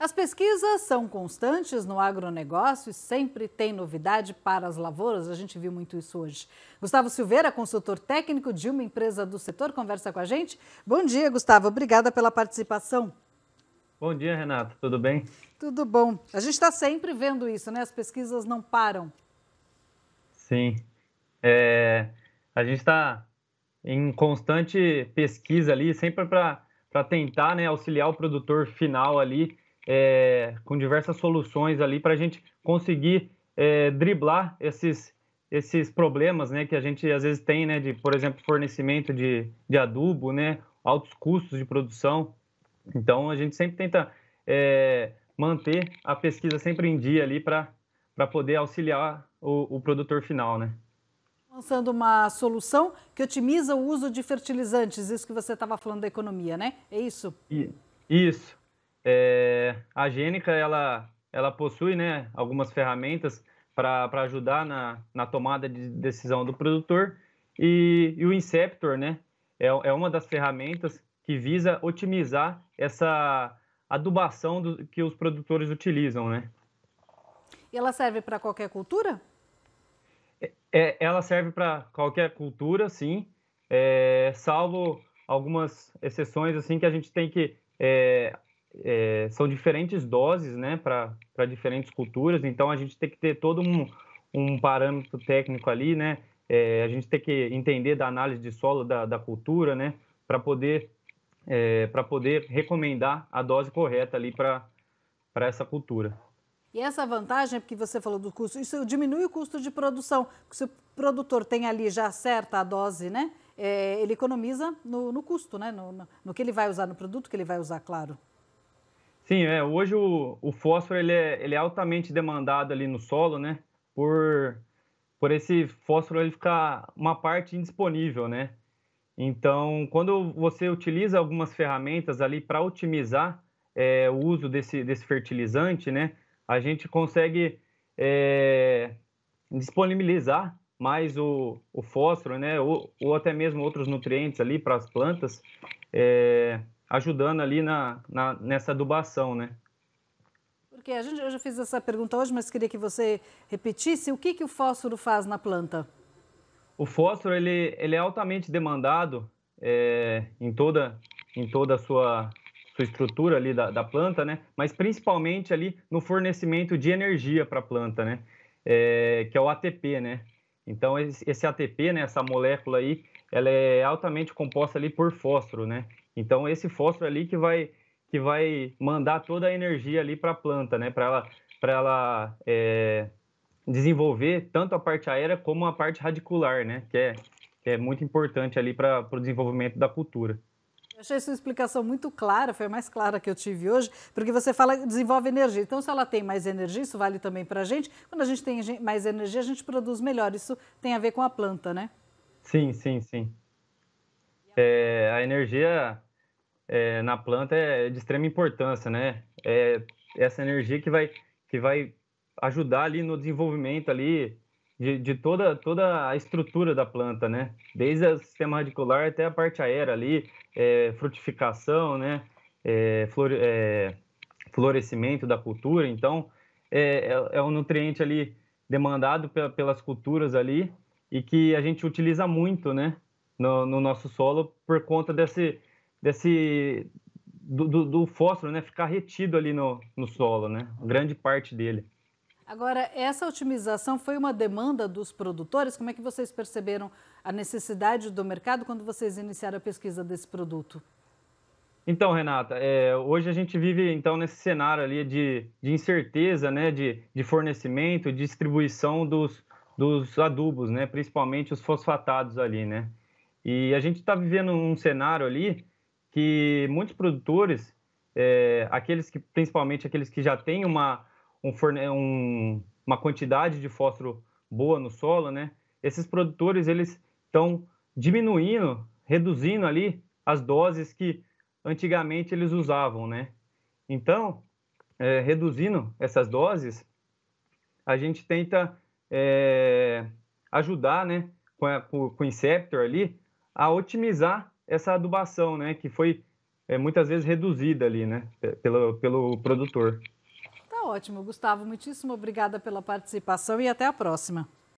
As pesquisas são constantes no agronegócio e sempre tem novidade para as lavouras. A gente viu muito isso hoje. Gustavo Silveira, consultor técnico de uma empresa do setor, conversa com a gente. Bom dia, Gustavo. Obrigada pela participação. Bom dia, Renato. Tudo bem? Tudo bom. A gente está sempre vendo isso, né? As pesquisas não param. Sim. É... A gente está em constante pesquisa ali, sempre para tentar né, auxiliar o produtor final ali é, com diversas soluções ali para a gente conseguir é, driblar esses, esses problemas né, que a gente às vezes tem, né, de, por exemplo, fornecimento de, de adubo, né, altos custos de produção. Então, a gente sempre tenta é, manter a pesquisa sempre em dia ali para poder auxiliar o, o produtor final, né? lançando uma solução que otimiza o uso de fertilizantes, isso que você estava falando da economia, né? É isso? Isso. É, a Gênica ela, ela possui né, algumas ferramentas para ajudar na, na tomada de decisão do produtor e, e o Inceptor né, é, é uma das ferramentas que visa otimizar essa adubação do, que os produtores utilizam, né? E ela serve para qualquer cultura? É, é ela serve para qualquer cultura, sim, é, salvo algumas exceções assim que a gente tem que é, é, são diferentes doses né, para diferentes culturas, então a gente tem que ter todo um, um parâmetro técnico ali, né? É, a gente tem que entender da análise de solo da, da cultura, né? Para poder, é, para poder recomendar a dose correta ali para essa cultura. E essa vantagem porque você falou do custo, isso diminui o custo de produção. se o produtor tem ali já certa a dose, né? É, ele economiza no, no custo, né? No, no, no que ele vai usar, no produto que ele vai usar, claro. Sim, é, hoje o, o fósforo ele é, ele é altamente demandado ali no solo, né? Por, por esse fósforo ele ficar uma parte indisponível, né? Então, quando você utiliza algumas ferramentas ali para otimizar é, o uso desse, desse fertilizante, né? A gente consegue é, disponibilizar mais o, o fósforo, né? Ou, ou até mesmo outros nutrientes ali para as plantas. É, ajudando ali na, na nessa adubação, né? Porque a gente, eu já fiz essa pergunta hoje, mas queria que você repetisse. O que, que o fósforo faz na planta? O fósforo ele, ele é altamente demandado é, em toda em toda a sua, sua estrutura ali da, da, planta, né? Mas principalmente ali no fornecimento de energia para a planta, né? É, que é o ATP, né? Então esse ATP, né, essa molécula aí, ela é altamente composta ali por fósforo, né? Então esse fósforo ali que vai que vai mandar toda a energia ali para a planta, né? Para ela para ela é, desenvolver tanto a parte aérea como a parte radicular, né? Que é que é muito importante ali para o desenvolvimento da cultura. Eu achei sua explicação muito clara, foi a mais clara que eu tive hoje, porque você fala que desenvolve energia. Então, se ela tem mais energia, isso vale também para a gente. Quando a gente tem mais energia, a gente produz melhor. Isso tem a ver com a planta, né? Sim, sim, sim. É, a energia é, na planta é de extrema importância, né? É essa energia que vai, que vai ajudar ali no desenvolvimento ali de, de toda, toda a estrutura da planta, né? Desde o sistema radicular até a parte aérea ali, é, frutificação, né? É, flore, é, florescimento da cultura. Então, é, é, é um nutriente ali demandado pelas culturas ali e que a gente utiliza muito, né? No, no nosso solo por conta desse, desse do, do, do, fósforo, né, ficar retido ali no, no solo, né, grande parte dele. Agora, essa otimização foi uma demanda dos produtores? Como é que vocês perceberam a necessidade do mercado quando vocês iniciaram a pesquisa desse produto? Então, Renata, é, hoje a gente vive então nesse cenário ali de, de incerteza, né, de, de fornecimento, distribuição dos, dos adubos, né, principalmente os fosfatados ali, né. E a gente está vivendo um cenário ali que muitos produtores, é, aqueles que principalmente aqueles que já têm uma, um forne, um, uma quantidade de fósforo boa no solo, né? Esses produtores eles estão diminuindo, reduzindo ali as doses que antigamente eles usavam, né? Então, é, reduzindo essas doses, a gente tenta é, ajudar, né, com, a, com o Inceptor ali, a otimizar essa adubação, né, que foi é, muitas vezes reduzida ali, né, pelo, pelo produtor. Tá ótimo, Gustavo. Muitíssimo obrigada pela participação e até a próxima.